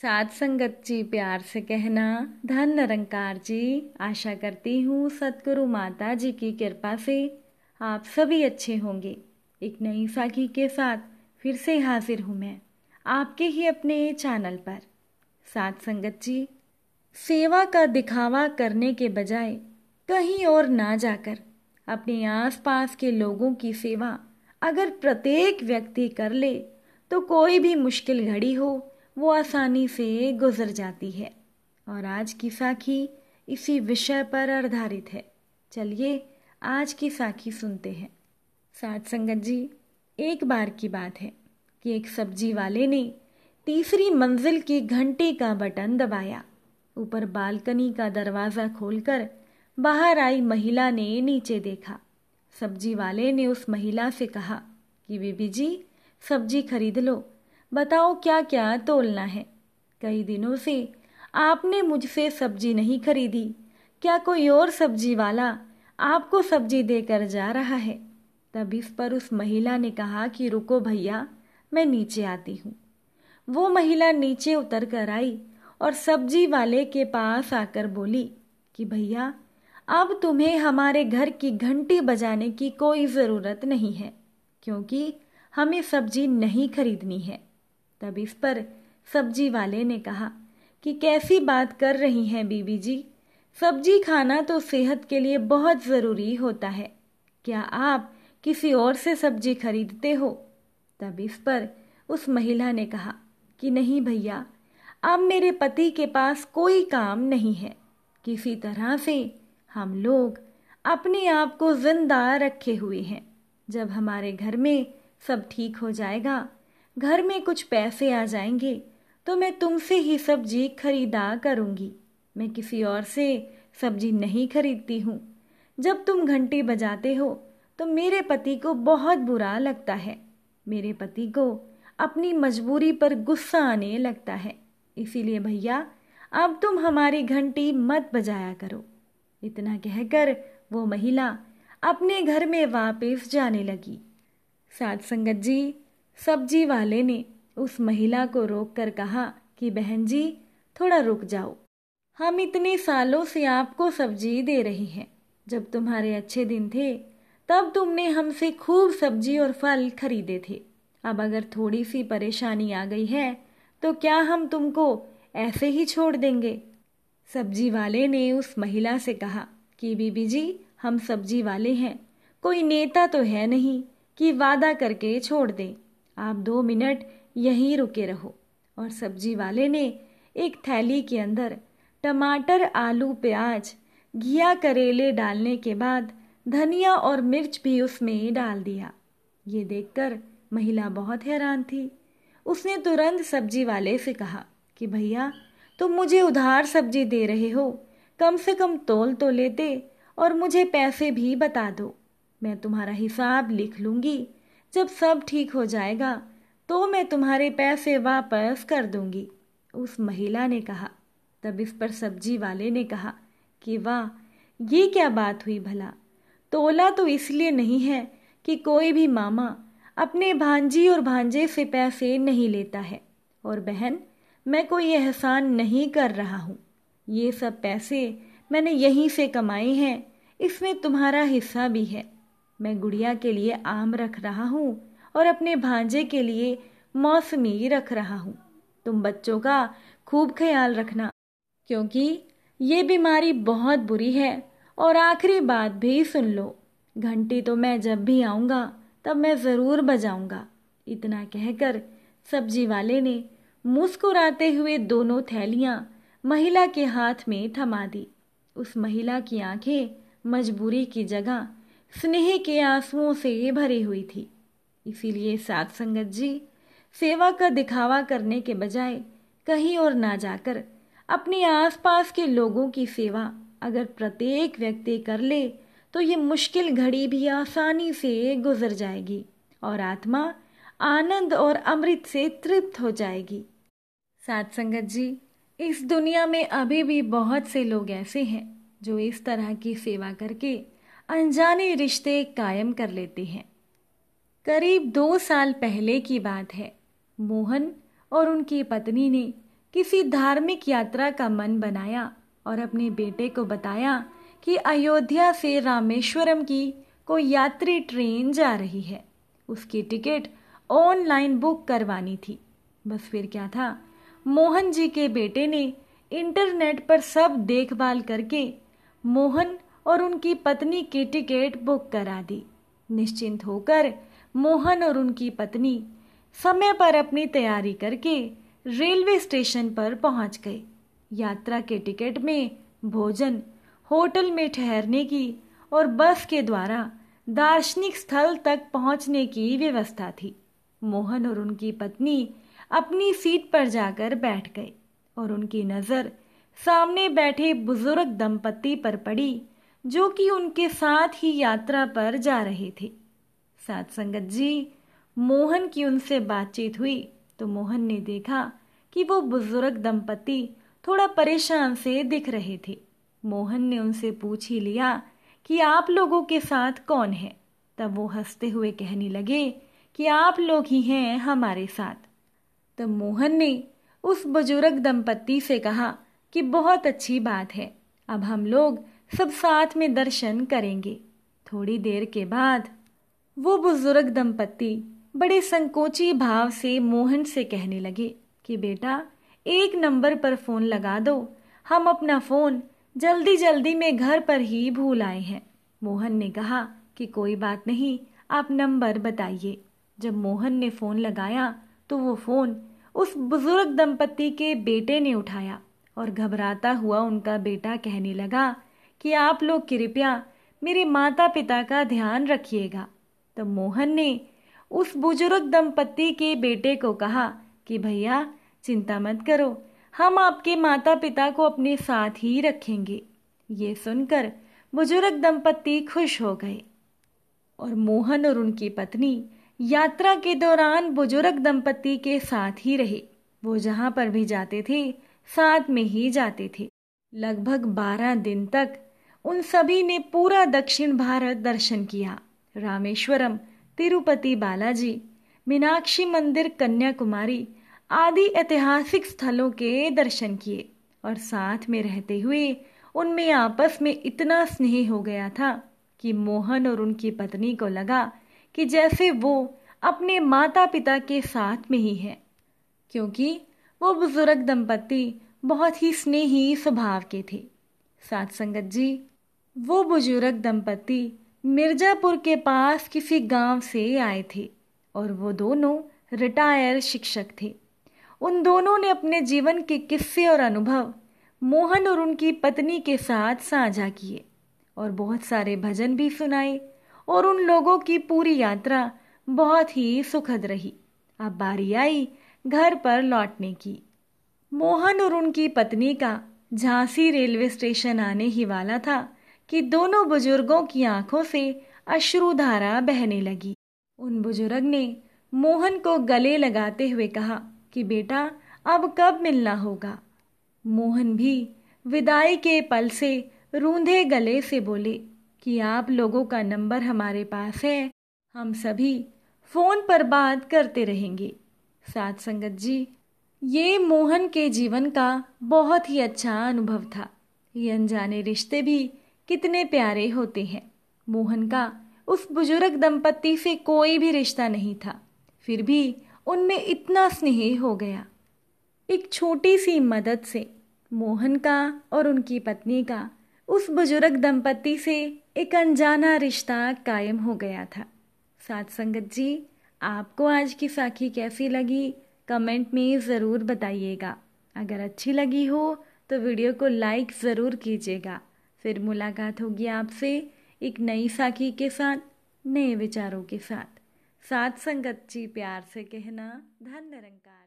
साध संगत जी प्यार से कहना धन निरंकार जी आशा करती हूँ सतगुरु माता जी की कृपा से आप सभी अच्छे होंगे एक नई साखी के साथ फिर से हाजिर हूँ मैं आपके ही अपने चैनल पर साध संगत जी सेवा का दिखावा करने के बजाय कहीं और ना जाकर अपने आसपास के लोगों की सेवा अगर प्रत्येक व्यक्ति कर ले तो कोई भी मुश्किल घड़ी हो वो आसानी से गुजर जाती है और आज की साखी इसी विषय पर आधारित है चलिए आज की साखी सुनते हैं साथ संगत जी एक बार की बात है कि एक सब्जी वाले ने तीसरी मंजिल की घंटे का बटन दबाया ऊपर बालकनी का दरवाज़ा खोलकर बाहर आई महिला ने नीचे देखा सब्जी वाले ने उस महिला से कहा कि बीबी जी सब्जी खरीद लो बताओ क्या क्या तोलना है कई दिनों से आपने मुझसे सब्जी नहीं खरीदी क्या कोई और सब्जी वाला आपको सब्जी देकर जा रहा है तब इस पर उस महिला ने कहा कि रुको भैया मैं नीचे आती हूँ वो महिला नीचे उतर कर आई और सब्जी वाले के पास आकर बोली कि भैया अब तुम्हें हमारे घर की घंटी बजाने की कोई ज़रूरत नहीं है क्योंकि हमें सब्जी नहीं खरीदनी है तब इस पर सब्जी वाले ने कहा कि कैसी बात कर रही हैं बीबी जी सब्जी खाना तो सेहत के लिए बहुत ज़रूरी होता है क्या आप किसी और से सब्जी खरीदते हो तब इस पर उस महिला ने कहा कि नहीं भैया अब मेरे पति के पास कोई काम नहीं है किसी तरह से हम लोग अपने आप को जिंदा रखे हुए हैं जब हमारे घर में सब ठीक हो जाएगा घर में कुछ पैसे आ जाएंगे तो मैं तुमसे ही सब्जी खरीदा करूँगी मैं किसी और से सब्जी नहीं खरीदती हूँ जब तुम घंटी बजाते हो तो मेरे पति को बहुत बुरा लगता है मेरे पति को अपनी मजबूरी पर गुस्सा आने लगता है इसीलिए भैया अब तुम हमारी घंटी मत बजाया करो इतना कहकर वो महिला अपने घर में वापस जाने लगी सात संगत जी सब्जी वाले ने उस महिला को रोककर कहा कि बहन जी थोड़ा रुक जाओ हम इतने सालों से आपको सब्जी दे रही हैं जब तुम्हारे अच्छे दिन थे तब तुमने हमसे खूब सब्जी और फल खरीदे थे अब अगर थोड़ी सी परेशानी आ गई है तो क्या हम तुमको ऐसे ही छोड़ देंगे सब्जी वाले ने उस महिला से कहा कि बीबी जी हम सब्जी वाले हैं कोई नेता तो है नहीं कि वादा करके छोड़ दें आप दो मिनट यहीं रुके रहो और सब्जी वाले ने एक थैली के अंदर टमाटर आलू प्याज घिया करेले डालने के बाद धनिया और मिर्च भी उसमें डाल दिया ये देखकर महिला बहुत हैरान थी उसने तुरंत सब्जी वाले से कहा कि भैया तुम मुझे उधार सब्जी दे रहे हो कम से कम तोल तो लेते और मुझे पैसे भी बता दो मैं तुम्हारा हिसाब लिख लूँगी जब सब ठीक हो जाएगा तो मैं तुम्हारे पैसे वापस कर दूंगी उस महिला ने कहा तब इस पर सब्जी वाले ने कहा कि वाह ये क्या बात हुई भला तोला तो इसलिए नहीं है कि कोई भी मामा अपने भांजी और भांजे से पैसे नहीं लेता है और बहन मैं कोई एहसान नहीं कर रहा हूँ ये सब पैसे मैंने यहीं से कमाए हैं इसमें तुम्हारा हिस्सा भी है मैं गुड़िया के लिए आम रख रहा हूँ और अपने भांजे के लिए मौसमी रख रहा हूँ तुम बच्चों का खूब ख्याल रखना क्योंकि ये बीमारी बहुत बुरी है और आखिरी बात भी सुन लो घंटी तो मैं जब भी आऊँगा तब मैं ज़रूर बजाऊँगा इतना कहकर सब्जी वाले ने मुस्कुराते हुए दोनों थैलियाँ महिला के हाथ में थमा दी उस महिला की आंखें मजबूरी की जगह स्नेह के आंसुओं से भरी हुई थी इसीलिए सात संगत जी सेवा का दिखावा करने के बजाय कहीं और ना जाकर अपने आसपास के लोगों की सेवा अगर प्रत्येक व्यक्ति कर ले तो ये मुश्किल घड़ी भी आसानी से गुजर जाएगी और आत्मा आनंद और अमृत से तृप्त हो जाएगी सात संगत जी इस दुनिया में अभी भी बहुत से लोग ऐसे हैं जो इस तरह की सेवा करके अनजाने रिश्ते कायम कर लेते हैं करीब दो साल पहले की बात है मोहन और उनकी पत्नी ने किसी धार्मिक यात्रा का मन बनाया और अपने बेटे को बताया कि अयोध्या से रामेश्वरम की कोई यात्री ट्रेन जा रही है उसकी टिकट ऑनलाइन बुक करवानी थी बस फिर क्या था मोहन जी के बेटे ने इंटरनेट पर सब देखभाल करके मोहन और उनकी पत्नी की टिकट बुक करा दी निश्चिंत होकर मोहन और उनकी पत्नी समय पर अपनी तैयारी करके रेलवे स्टेशन पर पहुंच गए यात्रा के टिकट में भोजन होटल में ठहरने की और बस के द्वारा दार्शनिक स्थल तक पहुंचने की व्यवस्था थी मोहन और उनकी पत्नी अपनी सीट पर जाकर बैठ गए और उनकी नज़र सामने बैठे बुजुर्ग दंपति पर पड़ी जो कि उनके साथ ही यात्रा पर जा रहे थे सात संगत जी मोहन की उनसे बातचीत हुई तो मोहन ने देखा कि वो बुजुर्ग दंपति थोड़ा परेशान से दिख रहे थे मोहन ने उनसे पूछ ही लिया कि आप लोगों के साथ कौन है तब वो हंसते हुए कहने लगे कि आप लोग ही हैं हमारे साथ तब मोहन ने उस बुजुर्ग दंपति से कहा कि बहुत अच्छी बात है अब हम लोग सब साथ में दर्शन करेंगे थोड़ी देर के बाद वो बुजुर्ग दंपत्ति बड़े संकोची भाव से मोहन से कहने लगे कि बेटा एक नंबर पर फ़ोन लगा दो हम अपना फ़ोन जल्दी जल्दी में घर पर ही भूल आए हैं मोहन ने कहा कि कोई बात नहीं आप नंबर बताइए जब मोहन ने फ़ोन लगाया तो वो फ़ोन उस बुज़ुर्ग दंपत्ति के बेटे ने उठाया और घबराता हुआ उनका बेटा कहने लगा कि आप लोग कृपया मेरे माता पिता का ध्यान रखिएगा तो मोहन ने उस बुजुर्ग दंपत्ति के बेटे को कहा कि भैया चिंता मत करो हम आपके माता पिता को अपने साथ ही रखेंगे ये सुनकर बुजुर्ग दंपत्ति खुश हो गए और मोहन और उनकी पत्नी यात्रा के दौरान बुजुर्ग दंपत्ति के साथ ही रहे वो जहाँ पर भी जाते थे साथ में ही जाते थे लगभग बारह दिन तक उन सभी ने पूरा दक्षिण भारत दर्शन किया रामेश्वरम तिरुपति बालाजी मीनाक्षी मंदिर कन्याकुमारी आदि ऐतिहासिक स्थलों के दर्शन किए और साथ में रहते हुए उनमें आपस में इतना स्नेह हो गया था कि मोहन और उनकी पत्नी को लगा कि जैसे वो अपने माता पिता के साथ में ही है क्योंकि वो बुजुर्ग दंपति बहुत ही स्नेही स्वभाव के थे साथ संगत जी वो बुजुर्ग दंपति मिर्जापुर के पास किसी गांव से आए थे और वो दोनों रिटायर शिक्षक थे उन दोनों ने अपने जीवन के किस्से और अनुभव मोहन और उनकी पत्नी के साथ साझा किए और बहुत सारे भजन भी सुनाए और उन लोगों की पूरी यात्रा बहुत ही सुखद रही अब बारी आई घर पर लौटने की मोहन और उनकी पत्नी का झांसी रेलवे स्टेशन आने ही वाला था कि दोनों बुजुर्गों की आंखों से अश्रुधारा बहने लगी उन बुजुर्ग ने मोहन को गले लगाते हुए कहा कि बेटा अब कब मिलना होगा मोहन भी विदाई के पल से रूंधे गले से बोले कि आप लोगों का नंबर हमारे पास है हम सभी फ़ोन पर बात करते रहेंगे साथ संगत जी ये मोहन के जीवन का बहुत ही अच्छा अनुभव था ये अनजाने रिश्ते भी कितने प्यारे होते हैं मोहन का उस बुजुर्ग दंपत्ति से कोई भी रिश्ता नहीं था फिर भी उनमें इतना स्नेह हो गया एक छोटी सी मदद से मोहन का और उनकी पत्नी का उस बुजुर्ग दंपत्ति से एक अनजाना रिश्ता कायम हो गया था साथ संगत जी आपको आज की साखी कैसी लगी कमेंट में ज़रूर बताइएगा अगर अच्छी लगी हो तो वीडियो को लाइक ज़रूर कीजिएगा फिर मुलाकात होगी आपसे एक नई साखी के साथ नए विचारों के साथ सात संगत जी प्यार से कहना धन निरंकार